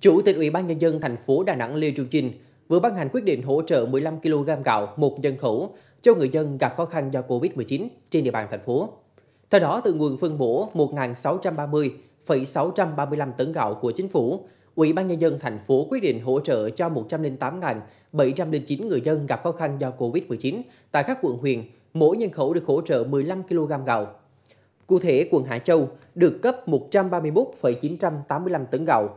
Chủ tịch Ủy ban Nhân dân thành phố Đà Nẵng Lê Trung Trinh vừa ban hành quyết định hỗ trợ 15 kg gạo một nhân khẩu cho người dân gặp khó khăn do Covid-19 trên địa bàn thành phố. Theo đó, từ nguồn phân bổ 1.630,635 tấn gạo của chính phủ, Ủy ban Nhân dân thành phố quyết định hỗ trợ cho 108.709 người dân gặp khó khăn do Covid-19 tại các quận huyện, mỗi nhân khẩu được hỗ trợ 15 kg gạo. Cụ thể, quận Hải Châu được cấp 131,985 tấn gạo,